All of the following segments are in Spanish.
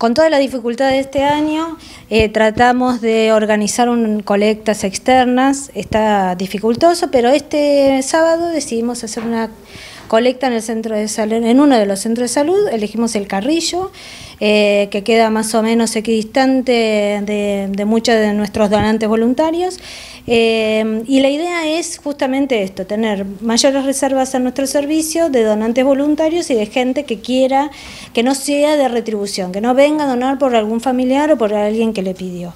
Con toda la dificultad de este año, eh, tratamos de organizar un, colectas externas. Está dificultoso, pero este sábado decidimos hacer una colecta en el centro de salud, en uno de los centros de salud, elegimos el Carrillo, eh, que queda más o menos equidistante de, muchos de nuestros donantes voluntarios. Eh, y la idea es justamente esto, tener mayores reservas a nuestro servicio de donantes voluntarios y de gente que quiera, que no sea de retribución, que no venga a donar por algún familiar o por alguien que le pidió.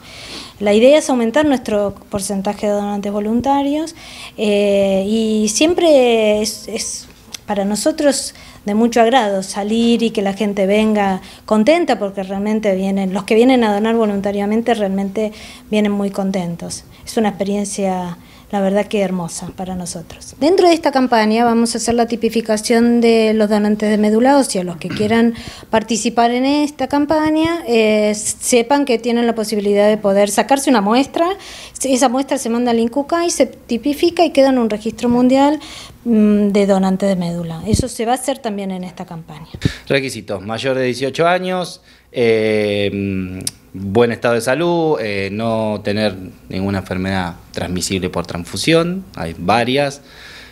La idea es aumentar nuestro porcentaje de donantes voluntarios eh, y siempre es para nosotros de mucho agrado salir y que la gente venga contenta porque realmente vienen, los que vienen a donar voluntariamente realmente vienen muy contentos. Es una experiencia la verdad que hermosa para nosotros. Dentro de esta campaña vamos a hacer la tipificación de los donantes de médula ósea. Los que quieran participar en esta campaña eh, sepan que tienen la posibilidad de poder sacarse una muestra. Esa muestra se manda al INCUCA y se tipifica y queda en un registro mundial mm, de donante de médula. Eso se va a hacer también en esta campaña. Requisitos, mayor de 18 años, eh, buen estado de salud, eh, no tener ninguna enfermedad transmisible por transfusión, hay varias.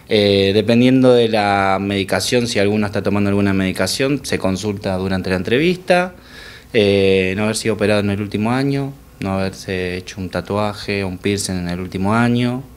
Eh, dependiendo de la medicación, si alguno está tomando alguna medicación, se consulta durante la entrevista. Eh, no haber sido operado en el último año, no haberse hecho un tatuaje o un piercing en el último año,